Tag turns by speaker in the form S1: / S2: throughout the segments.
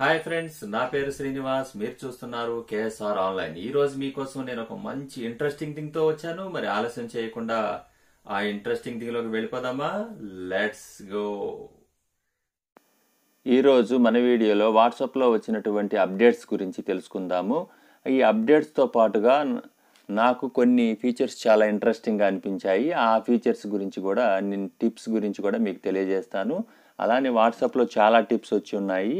S1: hi friends నా పేరు శ్రీనివాస్ మీరు చూస్తున్నారు కేఎస్ఆర్ ఆన్లైన్ ఈ రోజు మీకోసం నేను ఒక మంచి ఇంట్రెస్టింగ్ థింగ్ తో వచ్చాను మరి ఆలస్యం చేయకుండా ఆ ఇంట్రెస్టింగ్ థింగ్ లోకి వెళ్ళిపోదామా లెట్స్ గో ఈరోజు మన వీడియోలో వాట్సాప్లో వచ్చినటువంటి అప్డేట్స్ గురించి తెలుసుకుందాము ఈ అప్డేట్స్తో పాటుగా నాకు కొన్ని ఫీచర్స్ చాలా ఇంట్రెస్టింగ్గా అనిపించాయి ఆ ఫీచర్స్ గురించి కూడా నేను టిప్స్ గురించి కూడా మీకు తెలియజేస్తాను అలానే వాట్సాప్లో చాలా టిప్స్ వచ్చి ఉన్నాయి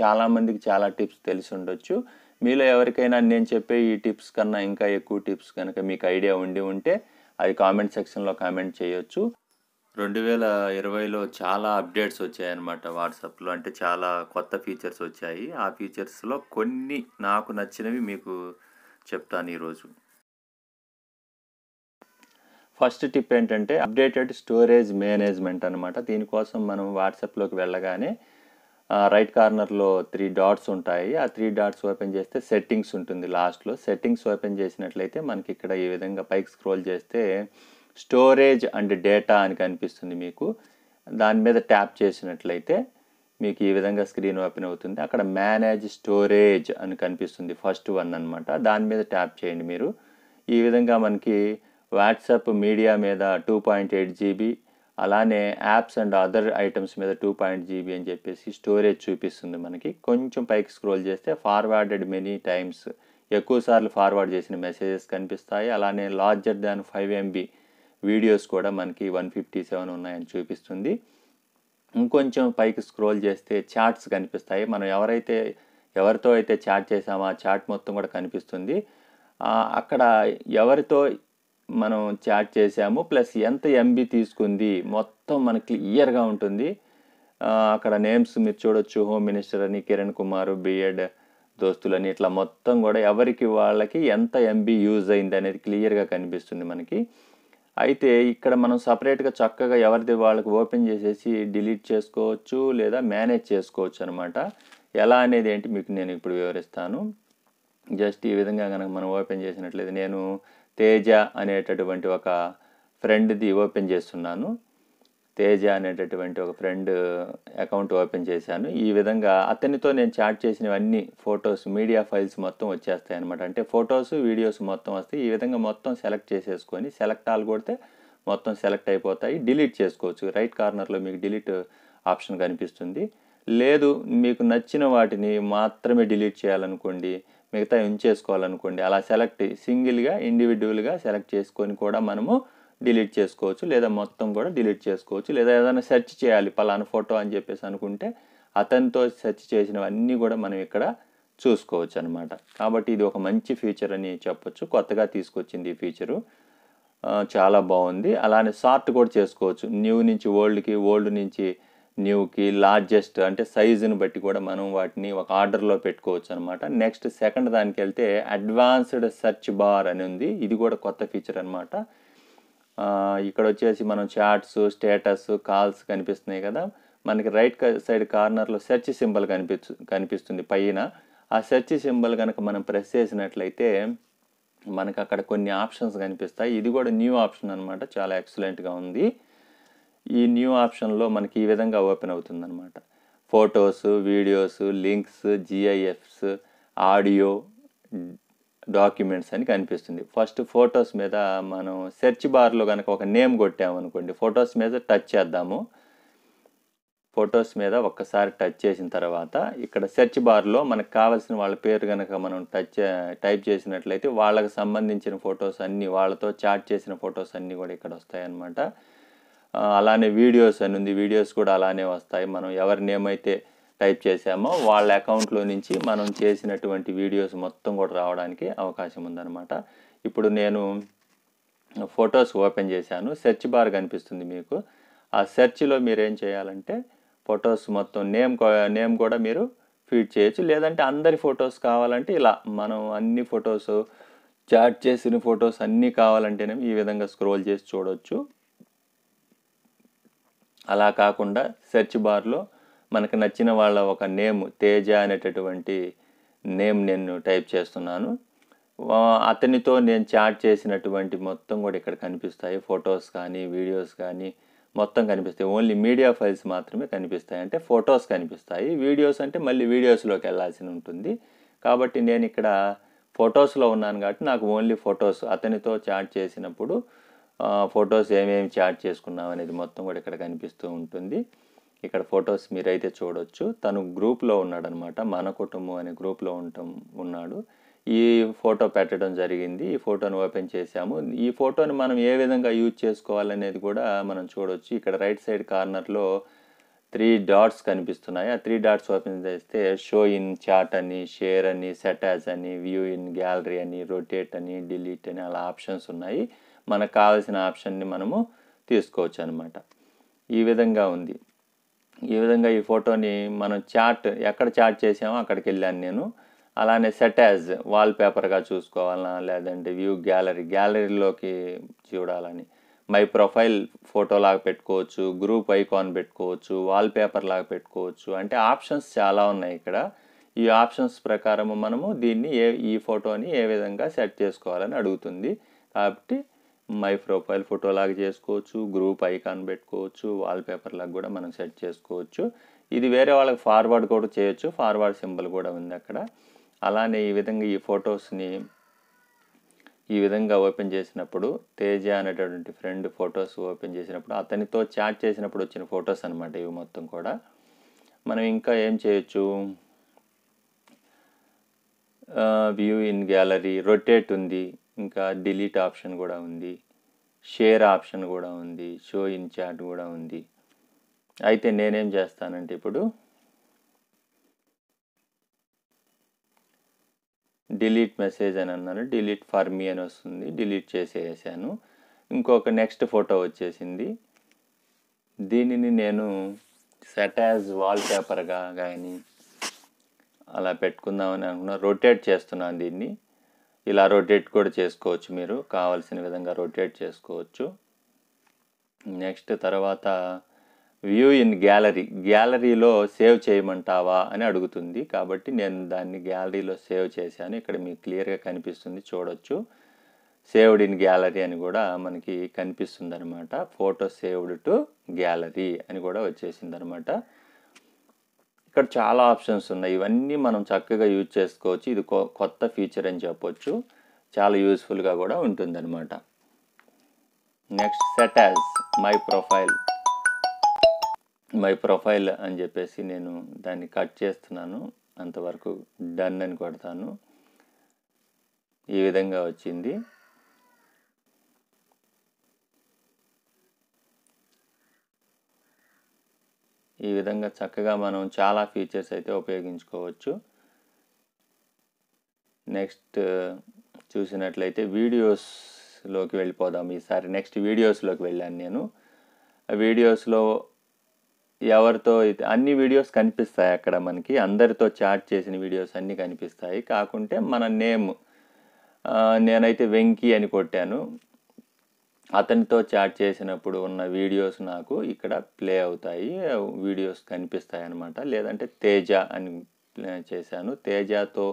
S1: చాలామందికి చాలా టిప్స్ తెలిసి ఉండొచ్చు మీలో ఎవరికైనా నేను చెప్పే ఈ టిప్స్ కన్నా ఇంకా ఎక్కువ టిప్స్ కనుక మీకు ఐడియా ఉండి ఉంటే అది కామెంట్ సెక్షన్లో కామెంట్ చేయొచ్చు రెండు వేల ఇరవైలో చాలా అప్డేట్స్ వచ్చాయన్నమాట వాట్సాప్లో అంటే చాలా కొత్త ఫీచర్స్ వచ్చాయి ఆ ఫీచర్స్లో కొన్ని నాకు నచ్చినవి మీకు చెప్తాను ఈరోజు ఫస్ట్ టిప్ ఏంటంటే అప్డేటెడ్ స్టోరేజ్ మేనేజ్మెంట్ అనమాట దీనికోసం మనం వాట్సాప్లోకి వెళ్ళగానే రైట్ కార్నర్లో త్రీ డాట్స్ ఉంటాయి ఆ త్రీ డాట్స్ ఓపెన్ చేస్తే సెట్టింగ్స్ ఉంటుంది లాస్ట్లో సెట్టింగ్స్ ఓపెన్ చేసినట్లయితే మనకి ఇక్కడ ఈ విధంగా పైకి స్క్రోల్ చేస్తే స్టోరేజ్ అండ్ డేటా అని కనిపిస్తుంది మీకు దాని మీద ట్యాప్ చేసినట్లయితే మీకు ఈ విధంగా స్క్రీన్ ఓపెన్ అవుతుంది అక్కడ మేనేజ్ స్టోరేజ్ అని కనిపిస్తుంది ఫస్ట్ వన్ అనమాట దాని మీద ట్యాప్ చేయండి మీరు ఈ విధంగా మనకి వాట్సాప్ మీడియా మీద టూ పాయింట్ ఎయిట్ జీబీ అలానే యాప్స్ అండ్ అదర్ ఐటమ్స్ మీద టూ పాయింట్ జీబీ అని చెప్పేసి స్టోరేజ్ చూపిస్తుంది మనకి కొంచెం పైకి స్క్రోల్ చేస్తే ఫార్వర్డెడ్ మెనీ టైమ్స్ ఎక్కువసార్లు ఫార్వర్డ్ చేసిన మెసేజెస్ కనిపిస్తాయి అలానే larger than five MB videos కూడా మనకి వన్ ఫిఫ్టీ సెవెన్ ఉన్నాయని చూపిస్తుంది ఇంకొంచెం పైకి స్క్రోల్ చేస్తే చాట్స్ కనిపిస్తాయి మనం ఎవరైతే ఎవరితో అయితే చాట్ చేసామో ఆ చాట్ మొత్తం కూడా కనిపిస్తుంది అక్కడ ఎవరితో మనం చాట్ చేసాము ప్లస్ ఎంత ఎంబీ తీసుకుంది మొత్తం మనకి క్లియర్గా ఉంటుంది అక్కడ నేమ్స్ మీరు చూడొచ్చు హోమ్ మినిస్టర్ అని కిరణ్ కుమార్ బిఎడ్ దోస్తులని ఇట్లా మొత్తం కూడా ఎవరికి వాళ్ళకి ఎంత ఎంబీ యూజ్ అయింది అనేది క్లియర్గా కనిపిస్తుంది మనకి అయితే ఇక్కడ మనం సపరేట్గా చక్కగా ఎవరిది వాళ్ళకి ఓపెన్ చేసేసి డిలీట్ చేసుకోవచ్చు లేదా మేనేజ్ చేసుకోవచ్చు అనమాట ఎలా అనేది ఏంటి మీకు నేను ఇప్పుడు వివరిస్తాను జస్ట్ ఈ విధంగా కనుక మనం ఓపెన్ చేసినట్లయితే నేను తేజ అనేటటువంటి ఒక ఫ్రెండ్ది ఓపెన్ చేస్తున్నాను తేజ అనేటటువంటి ఒక ఫ్రెండ్ అకౌంట్ ఓపెన్ చేశాను ఈ విధంగా అతనితో నేను చాట్ చేసినవన్నీ ఫొటోస్ మీడియా ఫైల్స్ మొత్తం వచ్చేస్తాయి అనమాట అంటే ఫొటోస్ వీడియోస్ మొత్తం వస్తాయి ఈ విధంగా మొత్తం సెలెక్ట్ చేసేసుకొని సెలెక్ట్ ఆల్ కొడితే మొత్తం సెలెక్ట్ అయిపోతాయి డిలీట్ చేసుకోవచ్చు రైట్ కార్నర్లో మీకు డిలీట్ ఆప్షన్ కనిపిస్తుంది లేదు మీకు నచ్చిన వాటిని మాత్రమే డిలీట్ చేయాలనుకోండి మిగతా ఉంచేసుకోవాలనుకోండి అలా సెలెక్ట్ సింగిల్గా ఇండివిజువల్గా సెలెక్ట్ చేసుకొని కూడా మనము డిలీట్ చేసుకోవచ్చు లేదా మొత్తం కూడా డిలీట్ చేసుకోవచ్చు లేదా ఏదైనా సెర్చ్ చేయాలి పలానా ఫోటో అని చెప్పేసి అనుకుంటే అతనితో సెర్చ్ చేసినవన్నీ కూడా మనం ఇక్కడ చూసుకోవచ్చు అనమాట కాబట్టి ఇది ఒక మంచి ఫీచర్ అని చెప్పొచ్చు కొత్తగా తీసుకొచ్చింది ఈ ఫీచరు చాలా బాగుంది అలానే సార్ట్ కూడా చేసుకోవచ్చు న్యూ నుంచి ఓల్డ్కి ఓల్డ్ నుంచి న్యూకి లార్జెస్ట్ అంటే సైజుని బట్టి కూడా మనం వాటిని ఒక ఆర్డర్లో పెట్టుకోవచ్చు అనమాట నెక్స్ట్ సెకండ్ దానికి వెళ్తే అడ్వాన్స్డ్ సెర్చ్ బార్ అని ఉంది ఇది కూడా కొత్త ఫీచర్ అనమాట ఇక్కడ వచ్చేసి మనం చాట్స్ స్టేటస్ కాల్స్ కనిపిస్తున్నాయి కదా మనకి రైట్ సైడ్ కార్నర్లో సెర్చ్ సింబల్ కనిపించు కనిపిస్తుంది పైన ఆ సెర్చ్ సింబల్ కనుక మనం ప్రెస్ చేసినట్లయితే మనకు అక్కడ కొన్ని ఆప్షన్స్ కనిపిస్తాయి ఇది కూడా న్యూ ఆప్షన్ అనమాట చాలా ఎక్సలెంట్గా ఉంది ఈ న్యూ ఆప్షన్లో మనకి ఈ విధంగా ఓపెన్ అవుతుందన్నమాట photos videos links GIFs audio documents అని కనిపిస్తుంది ఫస్ట్ ఫొటోస్ మీద మనం సెర్చ్ బార్లో కనుక ఒక నేమ్ కొట్టామనుకోండి ఫొటోస్ మీద టచ్ చేద్దాము ఫొటోస్ మీద ఒక్కసారి టచ్ చేసిన తర్వాత ఇక్కడ సెర్చ్ బార్లో మనకు కావాల్సిన వాళ్ళ పేరు కనుక మనం టచ్ టైప్ చేసినట్లయితే వాళ్ళకి సంబంధించిన ఫొటోస్ అన్నీ వాళ్ళతో చాట్ చేసిన ఫొటోస్ అన్నీ కూడా ఇక్కడ వస్తాయన్నమాట అలానే వీడియోస్ అని ఉంది వీడియోస్ కూడా అలానే వస్తాయి మనం ఎవరి నేమ్ అయితే టైప్ చేసామో వాళ్ళ అకౌంట్లో నుంచి మనం చేసినటువంటి వీడియోస్ మొత్తం కూడా రావడానికి అవకాశం ఉందన్నమాట ఇప్పుడు నేను ఫొటోస్ ఓపెన్ చేశాను సెర్చ్ బార్ కనిపిస్తుంది మీకు ఆ సెర్చ్లో మీరు ఏం చేయాలంటే ఫొటోస్ మొత్తం నేమ్ నేమ్ కూడా మీరు ఫీడ్ చేయొచ్చు లేదంటే అందరి ఫొటోస్ కావాలంటే ఇలా మనం అన్ని ఫొటోస్ చాట్ చేసిన ఫొటోస్ అన్నీ కావాలంటేనే ఈ విధంగా స్క్రోల్ చేసి చూడవచ్చు అలా కాకుండా సెర్చ్ బార్లో మనకు నచ్చిన వాళ్ళ ఒక నేమ్ తేజ అనేటటువంటి నేమ్ నేను టైప్ చేస్తున్నాను అతనితో నేను చాట్ చేసినటువంటి మొత్తం కూడా ఇక్కడ కనిపిస్తాయి ఫొటోస్ కానీ వీడియోస్ కానీ మొత్తం కనిపిస్తాయి ఓన్లీ మీడియా ఫైల్స్ మాత్రమే కనిపిస్తాయి అంటే ఫొటోస్ కనిపిస్తాయి వీడియోస్ అంటే మళ్ళీ వీడియోస్లోకి వెళ్ళాల్సి ఉంటుంది కాబట్టి నేను ఇక్కడ ఫొటోస్లో ఉన్నాను కాబట్టి నాకు ఓన్లీ ఫొటోస్ అతనితో చాట్ చేసినప్పుడు ఫొటోస్ ఏమేమి చాట్ చేసుకున్నాం అనేది మొత్తం కూడా ఇక్కడ కనిపిస్తూ ఉంటుంది ఇక్కడ ఫొటోస్ మీరైతే చూడొచ్చు తను గ్రూప్లో ఉన్నాడనమాట మన కుటుంబం అనే గ్రూప్లో ఉండటం ఉన్నాడు ఈ ఫోటో పెట్టడం జరిగింది ఈ ఫోటోను ఓపెన్ చేశాము ఈ ఫోటోని మనం ఏ విధంగా యూజ్ చేసుకోవాలనేది కూడా మనం చూడొచ్చు ఇక్కడ రైట్ సైడ్ కార్నర్లో త్రీ డాట్స్ కనిపిస్తున్నాయి ఆ త్రీ డాట్స్ ఓపెన్ చేస్తే షో ఇన్ చాట్ అని షేర్ అని సెటాజ్ అని వ్యూ ఇన్ గ్యాలరీ అని రొటేట్ అని డిలీట్ అని అలా ఆప్షన్స్ ఉన్నాయి మనకు కావాల్సిన ఆప్షన్ని మనము తీసుకోవచ్చు అనమాట ఈ విధంగా ఉంది ఈ విధంగా ఈ ఫోటోని మనం చాట్ ఎక్కడ చాట్ చేసామో అక్కడికి వెళ్ళాను నేను అలానే సెట్ యాజ్ వాల్పేపర్గా చూసుకోవాలన్నా లేదంటే వ్యూ గ్యాలరీ గ్యాలరీలోకి చూడాలని మై ప్రొఫైల్ ఫోటో లాగా పెట్టుకోవచ్చు గ్రూప్ ఐకాన్ పెట్టుకోవచ్చు వాల్పేపర్ లాగా పెట్టుకోవచ్చు అంటే ఆప్షన్స్ చాలా ఉన్నాయి ఇక్కడ ఈ ఆప్షన్స్ ప్రకారము మనము దీన్ని ఏ ఈ ఫోటోని ఏ విధంగా సెట్ చేసుకోవాలని అడుగుతుంది కాబట్టి మై ప్రొఫైల్ ఫోటో లాగా చేసుకోవచ్చు గ్రూప్ ఐకాన్ పెట్టుకోవచ్చు వాల్పేపర్ లాగా కూడా మనం సెట్ చేసుకోవచ్చు ఇది వేరే వాళ్ళకి ఫార్వర్డ్ కూడా చేయొచ్చు ఫార్వర్డ్ సింబల్ కూడా ఉంది అక్కడ అలానే ఈ విధంగా ఈ ఫొటోస్ని ఈ విధంగా ఓపెన్ చేసినప్పుడు తేజ అనేటటువంటి ఫ్రెండ్ ఫొటోస్ ఓపెన్ చేసినప్పుడు అతనితో చాట్ చేసినప్పుడు వచ్చిన ఫొటోస్ అనమాట ఇవి మొత్తం కూడా మనం ఇంకా ఏం చేయొచ్చు వ్యూ ఇన్ గ్యాలరీ రొటేట్ ఉంది ఇంకా డిలీట్ ఆప్షన్ కూడా ఉంది షేర్ ఆప్షన్ కూడా ఉంది షో ఇన్ చాట్ కూడా ఉంది అయితే నేనేం చేస్తానంటే ఇప్పుడు డిలీట్ మెసేజ్ అని అన్నాను డిలీట్ ఫర్ మీ అని వస్తుంది డిలీట్ చేసేసాను ఇంకొక నెక్స్ట్ ఫోటో వచ్చేసింది దీనిని నేను సెట్ యాజ్ వాల్పేపర్గా కానీ అలా పెట్టుకుందామని అనుకున్నా రొటేట్ చేస్తున్నాను దీన్ని ఇలా రొటేట్ కూడా చేసుకోవచ్చు మీరు కావాల్సిన విధంగా రొటేట్ చేసుకోవచ్చు నెక్స్ట్ తర్వాత వ్యూ ఇన్ గ్యాలరీ గ్యాలరీలో సేవ్ చేయమంటావా అని అడుగుతుంది కాబట్టి నేను దాన్ని గ్యాలరీలో సేవ్ చేశాను ఇక్కడ మీకు క్లియర్గా కనిపిస్తుంది చూడవచ్చు సేవ్డ్ ఇన్ గ్యాలరీ అని కూడా మనకి కనిపిస్తుంది అనమాట ఫోటో సేవ్డ్ టు గ్యాలరీ అని కూడా వచ్చేసింది అనమాట ఇక్కడ చాలా ఆప్షన్స్ ఉన్నాయి ఇవన్నీ మనం చక్కగా యూజ్ చేసుకోవచ్చు ఇది కొత్త ఫీచర్ అని చెప్పొచ్చు చాలా యూస్ఫుల్గా కూడా ఉంటుందన్నమాట next set as my profile my profile అని చెప్పేసి నేను దాన్ని కట్ చేస్తున్నాను అంతవరకు డన్ అని కొడతాను ఈ విధంగా వచ్చింది ఈ విధంగా చక్కగా మనం చాలా ఫీచర్స్ అయితే ఉపయోగించుకోవచ్చు నెక్స్ట్ చూసినట్లయితే వీడియోస్లోకి వెళ్ళిపోదాం ఈసారి నెక్స్ట్ వీడియోస్లోకి వెళ్ళాను నేను వీడియోస్లో ఎవరితో అయితే అన్ని వీడియోస్ కనిపిస్తాయి అక్కడ మనకి అందరితో చాట్ చేసిన వీడియోస్ అన్నీ కనిపిస్తాయి కాకుంటే మన నేమ్ నేనైతే వెంకీ అని కొట్టాను అతనితో చాట్ చేసినప్పుడు ఉన్న వీడియోస్ నాకు ఇక్కడ ప్లే అవుతాయి వీడియోస్ కనిపిస్తాయి అనమాట లేదంటే తేజ అని చేశాను తేజతో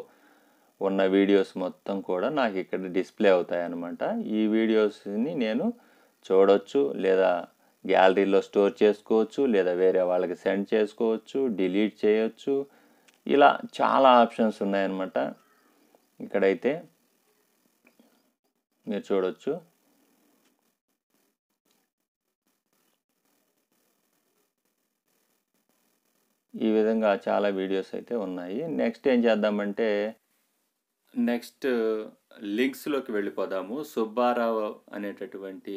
S1: ఉన్న వీడియోస్ మొత్తం కూడా నాకు ఇక్కడ డిస్ప్లే అవుతాయి అనమాట ఈ వీడియోస్ని నేను చూడొచ్చు లేదా గ్యాలరీలో స్టోర్ చేసుకోవచ్చు లేదా వేరే వాళ్ళకి సెండ్ చేసుకోవచ్చు డిలీట్ చేయొచ్చు ఇలా చాలా ఆప్షన్స్ ఉన్నాయన్నమాట ఇక్కడైతే మీరు చూడొచ్చు ఈ విధంగా చాలా వీడియోస్ అయితే ఉన్నాయి నెక్స్ట్ ఏం చేద్దామంటే నెక్స్ట్ లింక్స్లోకి వెళ్ళిపోదాము సుబ్బారావు అనేటటువంటి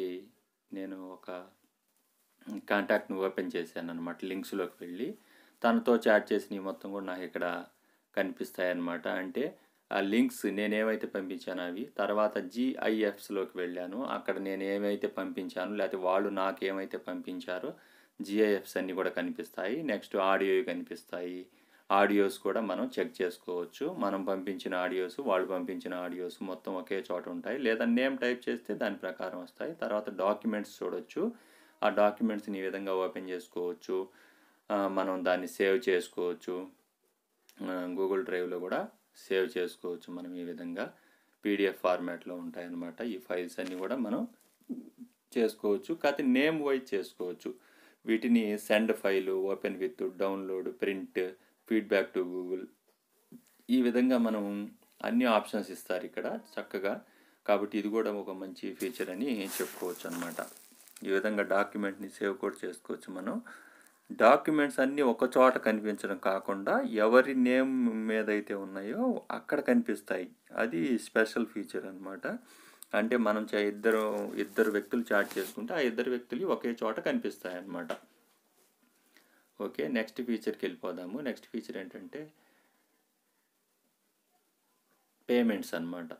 S1: నేను ఒక కాంటాక్ట్ని ఓపెన్ చేశాను అనమాట లింక్స్లోకి వెళ్ళి తనతో చాట్ ఈ మొత్తం కూడా నాకు ఇక్కడ కనిపిస్తాయన్నమాట అంటే ఆ లింక్స్ నేనేమైతే పంపించాను అవి తర్వాత జిఐఎఫ్స్లోకి వెళ్ళాను అక్కడ నేను ఏమైతే పంపించాను లేకపోతే వాళ్ళు నాకేమైతే పంపించారో జిఐఎఫ్స్ అన్నీ కూడా కనిపిస్తాయి నెక్స్ట్ ఆడియో కనిపిస్తాయి ఆడియోస్ కూడా మనం చెక్ చేసుకోవచ్చు మనం పంపించిన ఆడియోస్ వాళ్ళు పంపించిన ఆడియోస్ మొత్తం ఒకే చోట ఉంటాయి లేదా నేమ్ టైప్ చేస్తే దాని ప్రకారం వస్తాయి తర్వాత డాక్యుమెంట్స్ చూడొచ్చు ఆ డాక్యుమెంట్స్ని ఈ విధంగా ఓపెన్ చేసుకోవచ్చు మనం దాన్ని సేవ్ చేసుకోవచ్చు గూగుల్ డ్రైవ్లో కూడా సేవ్ చేసుకోవచ్చు మనం ఈ విధంగా పీడిఎఫ్ ఫార్మాట్లో ఉంటాయన్నమాట ఈ ఫైల్స్ అన్నీ కూడా మనం చేసుకోవచ్చు కాకపోతే నేమ్ వైజ్ చేసుకోవచ్చు వీటిని send file open with download print feedback to Google ఈ విధంగా మనం అన్ని ఆప్షన్స్ ఇస్తారు ఇక్కడ చక్కగా కాబట్టి ఇది కూడా ఒక మంచి ఫీచర్ అని చెప్పుకోవచ్చు అనమాట ఈ విధంగా డాక్యుమెంట్ని సేవ్ కూడా చేసుకోవచ్చు మనం డాక్యుమెంట్స్ అన్నీ ఒక చోట కనిపించడం కాకుండా ఎవరి నేమ్ మీద అయితే ఉన్నాయో అక్కడ కనిపిస్తాయి అది స్పెషల్ ఫీచర్ అనమాట అంటే మనం ఇద్దరు ఇద్దరు వ్యక్తులు చాట్ చేసుకుంటే ఆ ఇద్దరు వ్యక్తులు ఒకే చోట కనిపిస్తాయి అన్నమాట ఓకే నెక్స్ట్ ఫీచర్కి వెళ్ళిపోదాము నెక్స్ట్ ఫీచర్ ఏంటంటే పేమెంట్స్ అనమాట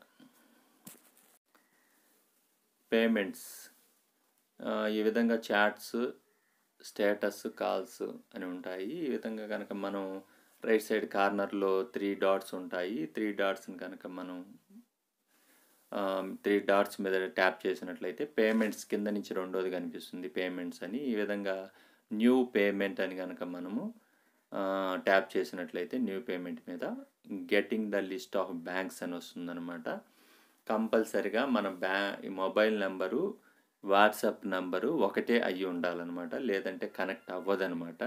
S1: పేమెంట్స్ ఈ విధంగా చాట్స్ స్టేటస్ కాల్స్ అని ఉంటాయి ఈ విధంగా కనుక మనం రైట్ సైడ్ కార్నర్లో త్రీ డాట్స్ ఉంటాయి త్రీ డాట్స్ని కనుక మనం త్రీ డాట్స్ మీద ట్యాప్ చేసినట్లయితే పేమెంట్స్ కింద నుంచి రెండోది కనిపిస్తుంది పేమెంట్స్ అని ఈ విధంగా న్యూ పేమెంట్ అని కనుక మనము ట్యాప్ చేసినట్లయితే న్యూ పేమెంట్ మీద getting the list of banks అని వస్తుందన్నమాట కంపల్సరిగా మన బ్యా మొబైల్ నెంబరు వాట్సాప్ నెంబరు ఒకటే అయ్యి ఉండాలన్నమాట లేదంటే కనెక్ట్ అవ్వదనమాట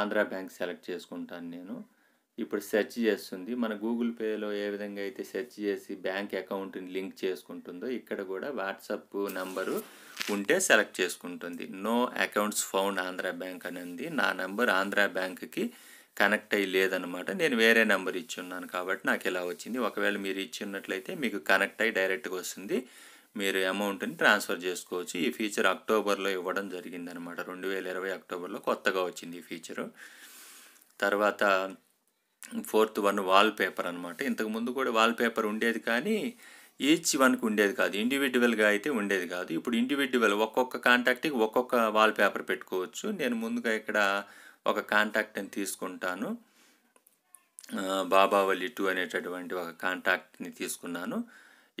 S1: ఆంధ్ర బ్యాంక్ సెలెక్ట్ చేసుకుంటాను నేను ఇప్పుడు సెర్చ్ చేస్తుంది మన గూగుల్ పేలో ఏ విధంగా అయితే సెర్చ్ చేసి బ్యాంక్ అకౌంట్ని లింక్ చేసుకుంటుందో ఇక్కడ కూడా వాట్సాప్ నంబరు ఉంటే సెలెక్ట్ చేసుకుంటుంది no accounts found Andhra Bank అని ఉంది నా నెంబర్ ఆంధ్ర బ్యాంక్కి కనెక్ట్ అయ్యి లేదనమాట నేను వేరే నెంబర్ ఇచ్చున్నాను కాబట్టి నాకు ఇలా వచ్చింది ఒకవేళ మీరు ఇచ్చున్నట్లయితే మీకు కనెక్ట్ అయ్యి డైరెక్ట్గా వస్తుంది మీరు అమౌంట్ని ట్రాన్స్ఫర్ చేసుకోవచ్చు ఈ ఫీచర్ అక్టోబర్లో ఇవ్వడం జరిగిందనమాట రెండు వేల ఇరవై అక్టోబర్లో కొత్తగా వచ్చింది ఈ ఫీచరు తర్వాత ఫోర్త్ వన్ వాల్ పేపర్ అనమాట ఇంతకుముందు కూడా వాల్ పేపర్ ఉండేది కానీ ఈచ్ వన్కి ఉండేది కాదు ఇండివిజువల్గా అయితే ఉండేది కాదు ఇప్పుడు ఇండివిజువల్ ఒక్కొక్క కాంటాక్ట్కి ఒక్కొక్క వాల్ పేపర్ పెట్టుకోవచ్చు నేను ముందుగా ఇక్కడ ఒక కాంటాక్ట్ని తీసుకుంటాను బాబావల్లి టూ అనేటటువంటి ఒక కాంటాక్ట్ని తీసుకున్నాను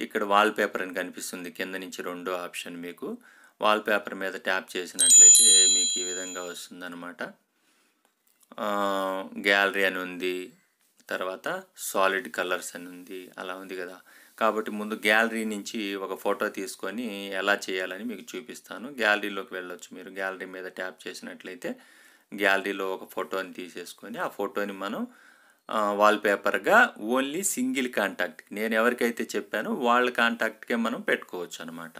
S1: ఇక్కడ వాల్ పేపర్ అని కనిపిస్తుంది కింద నుంచి రెండో ఆప్షన్ మీకు వాల్ పేపర్ మీద ట్యాప్ చేసినట్లయితే మీకు ఈ విధంగా వస్తుందన్నమాట గ్యాలరీ అని ఉంది తర్వాత సాలిడ్ కలర్స్ అని ఉంది అలా ఉంది కదా కాబట్టి ముందు గ్యాలరీ నుంచి ఒక ఫోటో తీసుకొని ఎలా చేయాలని మీకు చూపిస్తాను గ్యాలరీలోకి వెళ్ళొచ్చు మీరు గ్యాలరీ మీద ట్యాప్ చేసినట్లయితే గ్యాలరీలో ఒక ఫోటోని తీసేసుకొని ఆ ఫోటోని మనం వాల్పేపర్గా ఓన్లీ సింగిల్ కాంటాక్ట్ నేను ఎవరికైతే చెప్పానో వాళ్ళ కాంటాక్ట్కే మనం పెట్టుకోవచ్చు అనమాట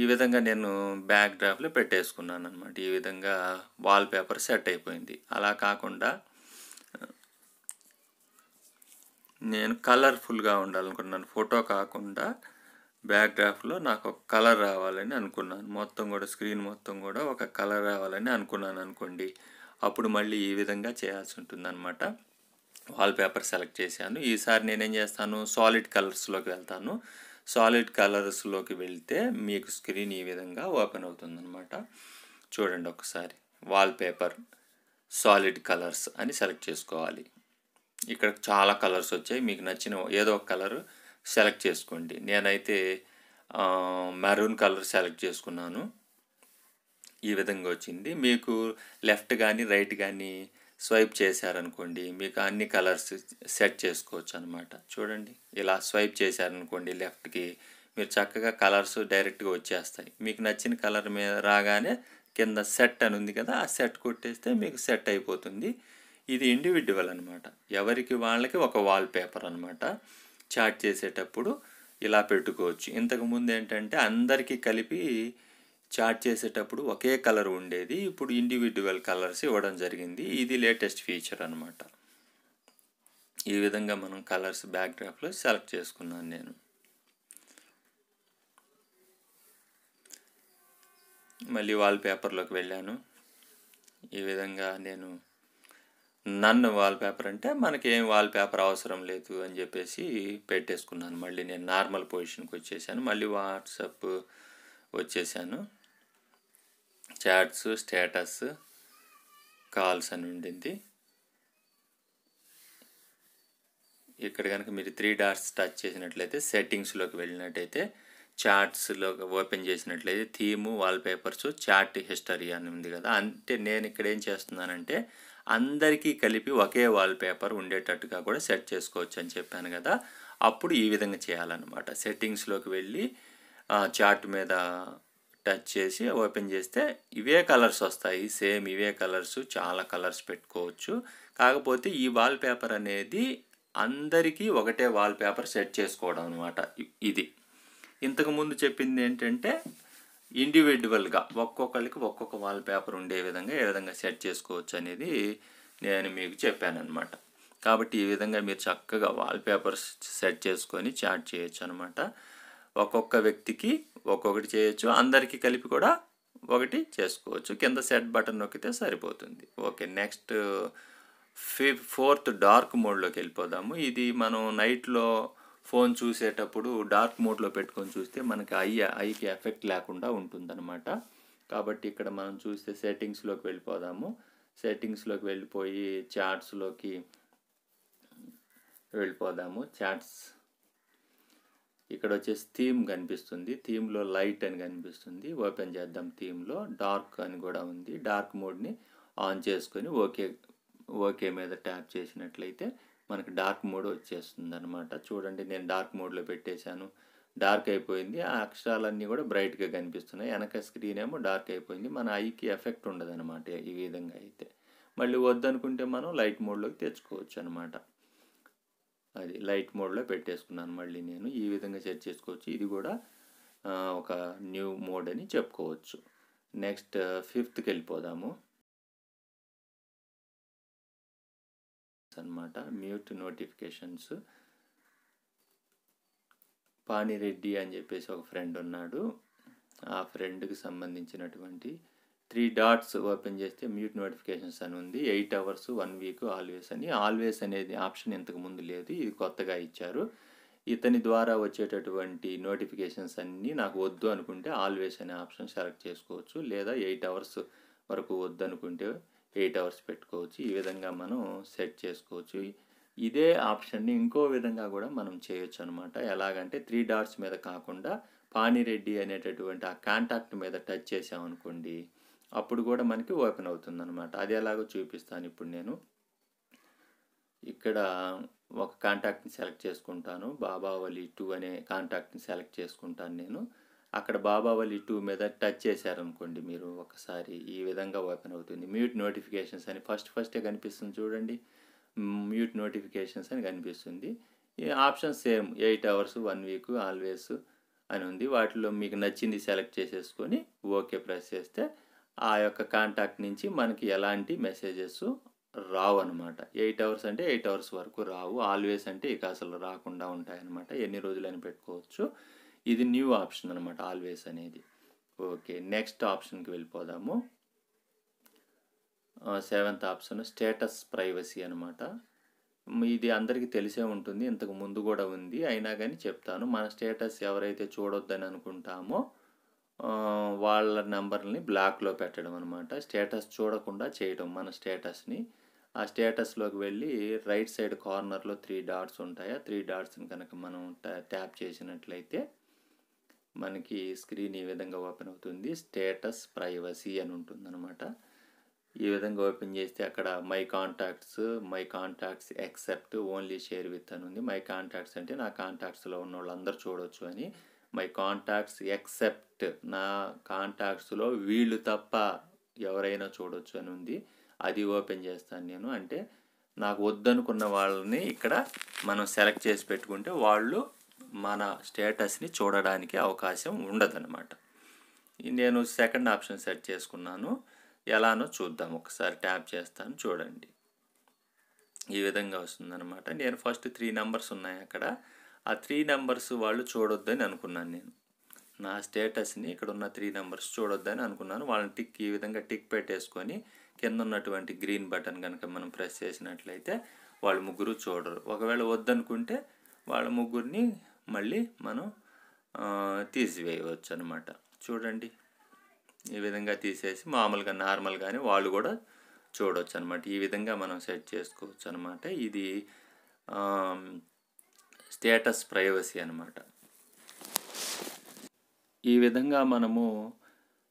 S1: ఈ విధంగా నేను బ్యాక్ డ్రాప్లో పెట్టేసుకున్నాను అనమాట ఈ విధంగా వాల్ పేపర్ సెట్ అయిపోయింది అలా కాకుండా నేను కలర్ఫుల్గా ఉండాలనుకున్నాను ఫోటో కాకుండా బ్యాక్ డ్రాఫ్ట్లో నాకు ఒక కలర్ రావాలని అనుకున్నాను మొత్తం కూడా స్క్రీన్ మొత్తం కూడా ఒక కలర్ రావాలని అనుకున్నాను అనుకోండి అప్పుడు మళ్ళీ ఈ విధంగా చేయాల్సి ఉంటుందన్నమాట వాల్పేపర్ సెలెక్ట్ చేశాను ఈసారి నేనేం చేస్తాను సాలిడ్ కలర్స్లోకి వెళ్తాను సాలిడ్ కలర్స్లోకి వెళ్తే మీకు స్క్రీన్ ఈ విధంగా ఓపెన్ అవుతుంది అనమాట చూడండి ఒకసారి వాల్పేపర్ సాలిడ్ కలర్స్ అని సెలెక్ట్ చేసుకోవాలి ఇక్కడ చాలా కలర్స్ వచ్చాయి మీకు నచ్చిన ఏదో ఒక కలర్ సెలెక్ట్ చేసుకోండి నేనైతే మెరూన్ కలర్ సెలెక్ట్ చేసుకున్నాను ఈ విధంగా వచ్చింది మీకు లెఫ్ట్ కానీ రైట్ కానీ స్వైప్ చేశారనుకోండి మీకు అన్ని కలర్స్ సెట్ చేసుకోవచ్చు అనమాట చూడండి ఇలా స్వైప్ చేశారనుకోండి లెఫ్ట్కి మీరు చక్కగా కలర్స్ డైరెక్ట్గా వచ్చేస్తాయి మీకు నచ్చిన కలర్ మీద రాగానే కింద సెట్ అని ఉంది కదా ఆ సెట్ కొట్టేస్తే మీకు సెట్ అయిపోతుంది ఇది ఇండివిజువల్ అనమాట ఎవరికి వాళ్ళకి ఒక వాల్ పేపర్ అనమాట చాట్ చేసేటప్పుడు ఇలా పెట్టుకోవచ్చు ఇంతకుముందు ఏంటంటే అందరికీ కలిపి చాట్ చేసేటప్పుడు ఒకే కలర్ ఉండేది ఇప్పుడు ఇండివిజువల్ కలర్స్ ఇవ్వడం జరిగింది ఇది లేటెస్ట్ ఫీచర్ అనమాట ఈ విధంగా మనం కలర్స్ బ్యాక్డ్రాప్లో సెలెక్ట్ చేసుకున్నాను నేను మళ్ళీ వాల్పేపర్లోకి వెళ్ళాను ఈ విధంగా నేను నన్ను వాల్పేపర్ అంటే మనకి ఏం వాల్పేపర్ అవసరం లేదు అని చెప్పేసి పెట్టేసుకున్నాను మళ్ళీ నేను నార్మల్ పొజిషన్కి వచ్చేసాను మళ్ళీ వాట్సప్ వచ్చేసాను చాట్స్ స్టేటస్ కాల్స్ అని ఉండింది ఇక్కడ కనుక మీరు త్రీ డాట్స్ టచ్ చేసినట్లయితే సెట్టింగ్స్లోకి వెళ్ళినట్టయితే చాట్స్లో ఓపెన్ చేసినట్లయితే థీము వాల్పేపర్స్ చాట్ హిస్టరీ అని ఉంది కదా అంటే నేను ఇక్కడ ఏం చేస్తున్నానంటే అందరికీ కలిపి ఒకే వాల్పేపర్ ఉండేటట్టుగా కూడా సెట్ చేసుకోవచ్చు అని చెప్పాను కదా అప్పుడు ఈ విధంగా చేయాలన్నమాట సెట్టింగ్స్లోకి వెళ్ళి చాట్ మీద టచ్ చేసి ఓపెన్ చేస్తే ఇవే కలర్స్ వస్తాయి సేమ్ ఇవే కలర్స్ చాలా కలర్స్ పెట్టుకోవచ్చు కాకపోతే ఈ వాల్ పేపర్ అనేది అందరికీ ఒకటే వాల్ పేపర్ సెట్ చేసుకోవడం అనమాట ఇది ఇంతకుముందు చెప్పింది ఏంటంటే ఇండివిజువల్గా ఒక్కొక్కరికి ఒక్కొక్క వాల్ పేపర్ ఉండే విధంగా ఏ విధంగా సెట్ చేసుకోవచ్చు అనేది నేను మీకు చెప్పానమాట కాబట్టి ఈ విధంగా మీరు చక్కగా వాల్ పేపర్స్ సెట్ చేసుకొని చాట్ చేయొచ్చు అనమాట ఒక్కొక్క వ్యక్తికి ఒక్కొక్కటి చేయొచ్చు అందరికీ కలిపి కూడా ఒకటి చేసుకోవచ్చు కింద సెట్ బటన్ నొక్కితే సరిపోతుంది ఓకే నెక్స్ట్ ఫి ఫోర్త్ డార్క్ మోడ్లోకి వెళ్ళిపోదాము ఇది మనం నైట్లో ఫోన్ చూసేటప్పుడు డార్క్ మోడ్లో పెట్టుకొని చూస్తే మనకి ఐ ఐకి ఎఫెక్ట్ లేకుండా ఉంటుందన్నమాట కాబట్టి ఇక్కడ మనం చూస్తే సెట్టింగ్స్లోకి వెళ్ళిపోదాము సెట్టింగ్స్లోకి వెళ్ళిపోయి చాట్స్లోకి వెళ్ళిపోదాము చాట్స్ ఇక్కడ వచ్చేసి థీమ్ కనిపిస్తుంది థీమ్లో లైట్ అని కనిపిస్తుంది ఓపెన్ చేద్దాం థీమ్లో డార్క్ అని కూడా ఉంది డార్క్ మోడ్ని ఆన్ చేసుకొని ఓకే ఓకే మీద ట్యాప్ చేసినట్లయితే మనకు డార్క్ మోడ్ వచ్చేస్తుంది అనమాట చూడండి నేను డార్క్ మోడ్లో పెట్టేశాను డార్క్ అయిపోయింది ఆ అక్షరాలన్నీ కూడా బ్రైట్గా కనిపిస్తున్నాయి వెనక స్క్రీన్ ఏమో డార్క్ అయిపోయింది మన ఐకి ఎఫెక్ట్ ఉండదు అనమాట ఈ విధంగా అయితే మళ్ళీ వద్దనుకుంటే మనం లైట్ మోడ్లోకి తెచ్చుకోవచ్చు అనమాట అది లైట్ మోడ్లో పెట్టేసుకున్నాను మళ్ళీ నేను ఈ విధంగా సెట్ చేసుకోవచ్చు ఇది కూడా ఒక న్యూ మోడ్ అని చెప్పుకోవచ్చు నెక్స్ట్ ఫిఫ్త్కి వెళ్ళిపోదాము అనమాట మ్యూట్ నోటిఫికేషన్స్ పానిరెడ్డి అని చెప్పేసి ఒక ఫ్రెండ్ ఉన్నాడు ఆ ఫ్రెండ్కి సంబంధించినటువంటి త్రీ డాట్స్ ఓపెన్ చేస్తే మ్యూట్ నోటిఫికేషన్స్ అని ఉంది eight hours one week always అని ఆల్వేస్ అనేది ఆప్షన్ ఇంతకు ముందు లేదు ఇది కొత్తగా ఇచ్చారు ఇతని ద్వారా వచ్చేటటువంటి నోటిఫికేషన్స్ అన్నీ నాకు వద్దు అనుకుంటే ఆల్వేస్ అనే ఆప్షన్ సెలెక్ట్ చేసుకోవచ్చు లేదా ఎయిట్ అవర్స్ వరకు వద్దు అనుకుంటే ఎయిట్ అవర్స్ పెట్టుకోవచ్చు ఈ విధంగా మనం సెట్ చేసుకోవచ్చు ఇదే ఆప్షన్ని ఇంకో విధంగా కూడా మనం చేయొచ్చు అనమాట ఎలాగంటే త్రీ డాట్స్ మీద కాకుండా పాణిరెడ్డి అనేటటువంటి ఆ కాంటాక్ట్ మీద టచ్ చేసామనుకోండి అప్పుడు కూడా మనకి ఓపెన్ అనమాట అది ఎలాగో చూపిస్తాను ఇప్పుడు నేను ఇక్కడ ఒక కాంటాక్ట్ని సెలెక్ట్ చేసుకుంటాను బాబావలి టూ అనే కాంటాక్ట్ని సెలెక్ట్ చేసుకుంటాను నేను అక్కడ బాబావలి టూ మీద టచ్ చేశారనుకోండి మీరు ఒకసారి ఈ విధంగా ఓపెన్ అవుతుంది మ్యూట్ నోటిఫికేషన్స్ అని ఫస్ట్ ఫస్టే కనిపిస్తుంది చూడండి మ్యూట్ నోటిఫికేషన్స్ అని కనిపిస్తుంది ఈ option same eight hours one week always అని ఉంది వాటిలో మీకు నచ్చింది సెలెక్ట్ చేసేసుకొని ఓకే ప్రెస్ చేస్తే ఆ యొక్క కాంటాక్ట్ నుంచి మనకి ఎలాంటి మెసేజెస్ రావు అనమాట ఎయిట్ అవర్స్ అంటే ఎయిట్ అవర్స్ వరకు రావు ఆల్వేస్ అంటే ఇక అసలు రాకుండా ఉంటాయన్నమాట ఎన్ని రోజులైనా పెట్టుకోవచ్చు ఇది న్యూ ఆప్షన్ అనమాట ఆల్వేస్ అనేది ఓకే నెక్స్ట్ ఆప్షన్కి వెళ్ళిపోదాము సెవెంత్ ఆప్షన్ స్టేటస్ ప్రైవసీ అనమాట ఇది అందరికీ తెలిసే ఉంటుంది ఇంతకు ముందు కూడా ఉంది అయినా కానీ చెప్తాను మన స్టేటస్ ఎవరైతే చూడొద్దని అనుకుంటామో వాళ్ళ నెంబర్ని బ్లాక్లో పెట్టడం అనమాట స్టేటస్ చూడకుండా చేయడం మన స్టేటస్ని ఆ స్టేటస్లోకి వెళ్ళి రైట్ సైడ్ కార్నర్లో త్రీ డాట్స్ ఉంటాయి ఆ త్రీ డాట్స్ని కనుక మనం ట్యాప్ చేసినట్లయితే మనకి స్క్రీన్ ఈ విధంగా ఓపెన్ అవుతుంది స్టేటస్ ప్రైవసీ అని ఉంటుంది అనమాట ఈ విధంగా ఓపెన్ చేస్తే అక్కడ my contacts my contacts except only share with అని ఉంది మై కాంటాక్ట్స్ అంటే నా కాంటాక్ట్స్లో ఉన్న వాళ్ళందరూ చూడొచ్చు అని మై కాంటాక్ట్స్ ఎక్సెప్ట్ నా కాంటాక్ట్స్లో వీళ్ళు తప్ప ఎవరైనా చూడొచ్చు అని ఉంది అది ఓపెన్ చేస్తాను నేను అంటే నాకు వద్దనుకున్న వాళ్ళని ఇక్కడ మనం సెలెక్ట్ చేసి పెట్టుకుంటే వాళ్ళు మన స్టేటస్ని చూడడానికి అవకాశం ఉండదనమాట నేను సెకండ్ ఆప్షన్ సెట్ చేసుకున్నాను ఎలానో చూద్దాం ఒకసారి ట్యాప్ చేస్తాను చూడండి ఈ విధంగా వస్తుందన్నమాట నేను ఫస్ట్ త్రీ నెంబర్స్ ఉన్నాయి అక్కడ ఆ త్రీ నెంబర్స్ వాళ్ళు చూడొద్దని అనుకున్నాను నేను నా స్టేటస్ని ఇక్కడ ఉన్న త్రీ నెంబర్స్ చూడొద్దని అనుకున్నాను వాళ్ళని టిక్ ఈ విధంగా టిక్ పెట్టేసుకొని కింద ఉన్నటువంటి గ్రీన్ బటన్ కనుక మనం ప్రెస్ చేసినట్లయితే వాళ్ళు ముగ్గురు చూడరు ఒకవేళ వద్దనుకుంటే వాళ్ళ ముగ్గురిని మళ్ళీ మనం తీసివేయవచ్చు అనమాట చూడండి ఈ విధంగా తీసేసి మామూలుగా నార్మల్గానే వాళ్ళు కూడా చూడవచ్చు అనమాట ఈ విధంగా మనం సెట్ చేసుకోవచ్చు అనమాట ఇది స్టేటస్ ప్రైవసీ అనమాట ఈ విధంగా మనము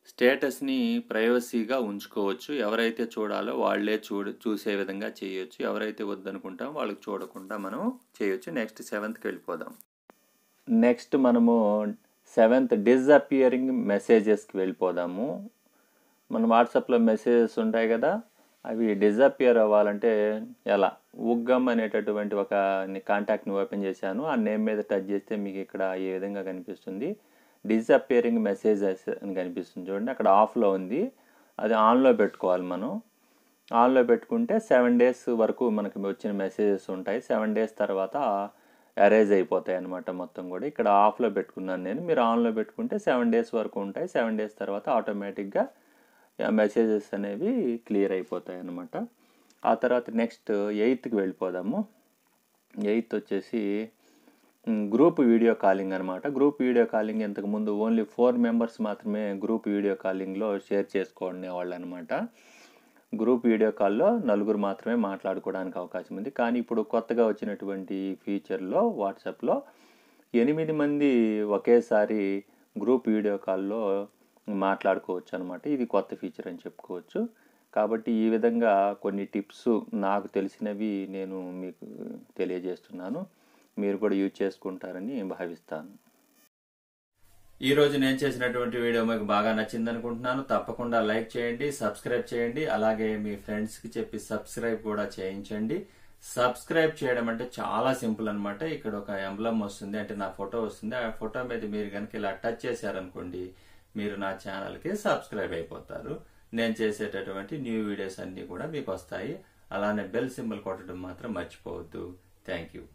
S1: స్టేటస్ని ప్రైవసీగా ఉంచుకోవచ్చు ఎవరైతే చూడాలో వాళ్ళే చూడ చూసే విధంగా చేయొచ్చు ఎవరైతే వద్దనుకుంటామో వాళ్ళకి చూడకుండా మనం చేయొచ్చు నెక్స్ట్ సెవెంత్కి వెళ్ళిపోదాం నెక్స్ట్ మనము సెవెంత్ డిజపియరింగ్ మెసేజెస్కి వెళ్ళిపోదాము మన వాట్సాప్లో మెసేజెస్ ఉంటాయి కదా అవి డిజపియర్ అవ్వాలంటే ఎలా ఉగ్గమ్ అనేటటువంటి ఒక కాంటాక్ట్ని ఓపెన్ చేశాను ఆ నేమ్ మీద టచ్ చేస్తే మీకు ఇక్కడ ఏ విధంగా కనిపిస్తుంది డిజపియరింగ్ మెసేజ్ అని కనిపిస్తుంది చూడండి అక్కడ ఆఫ్లో ఉంది అది ఆన్లో పెట్టుకోవాలి మనం ఆన్లో పెట్టుకుంటే సెవెన్ డేస్ వరకు మనకి వచ్చిన మెసేజెస్ ఉంటాయి సెవెన్ డేస్ తర్వాత అరేజ్ అయిపోతాయి అనమాట మొత్తం కూడా ఇక్కడ ఆఫ్లో పెట్టుకున్నాను నేను మీరు ఆన్లో పెట్టుకుంటే సెవెన్ డేస్ వరకు ఉంటాయి సెవెన్ డేస్ తర్వాత ఆటోమేటిక్గా మెసేజెస్ అనేవి క్లియర్ అయిపోతాయి అన్నమాట ఆ తర్వాత నెక్స్ట్ ఎయిత్కి వెళ్ళిపోదాము ఎయిత్ వచ్చేసి గ్రూప్ వీడియో కాలింగ్ అనమాట గ్రూప్ వీడియో కాలింగ్ ఇంతకుముందు ఓన్లీ ఫోర్ మెంబర్స్ మాత్రమే గ్రూప్ వీడియో కాలింగ్లో షేర్ వాళ్ళు అనమాట గ్రూప్ వీడియో కాల్లో నలుగురు మాత్రమే మాట్లాడుకోవడానికి అవకాశం ఉంది కానీ ఇప్పుడు కొత్తగా వచ్చినటువంటి ఫీచర్లో వాట్సాప్లో ఎనిమిది మంది ఒకేసారి గ్రూప్ వీడియో కాల్లో మాట్లాడుకోవచ్చు అనమాట ఇది కొత్త ఫీచర్ అని చెప్పుకోవచ్చు కాబట్టి ఈ విధంగా కొన్ని టిప్స్ నాకు తెలిసినవి నేను మీకు తెలియజేస్తున్నాను మీరు కూడా యూజ్ చేసుకుంటారని భావిస్తాను ఈరోజు నేను చేసినటువంటి వీడియో మీకు బాగా నచ్చింది అనుకుంటున్నాను తప్పకుండా లైక్ చేయండి సబ్స్క్రైబ్ చేయండి అలాగే మీ ఫ్రెండ్స్కి చెప్పి సబ్స్క్రైబ్ కూడా చేయించండి సబ్స్క్రైబ్ చేయడం అంటే చాలా సింపుల్ అనమాట ఇక్కడ ఒక ఎంబ్లమ్ వస్తుంది అంటే నా ఫోటో వస్తుంది ఆ ఫోటో మీద మీరు కనుక ఇలా టచ్ చేశారనుకోండి మీరు నా ఛానల్కి సబ్స్క్రైబ్ అయిపోతారు నేను చేసేటటువంటి న్యూ వీడియోస్ అన్నీ కూడా మీకు వస్తాయి అలానే బెల్ సింబల్ కొట్టడం మాత్రం మర్చిపోవద్దు థ్యాంక్ యూ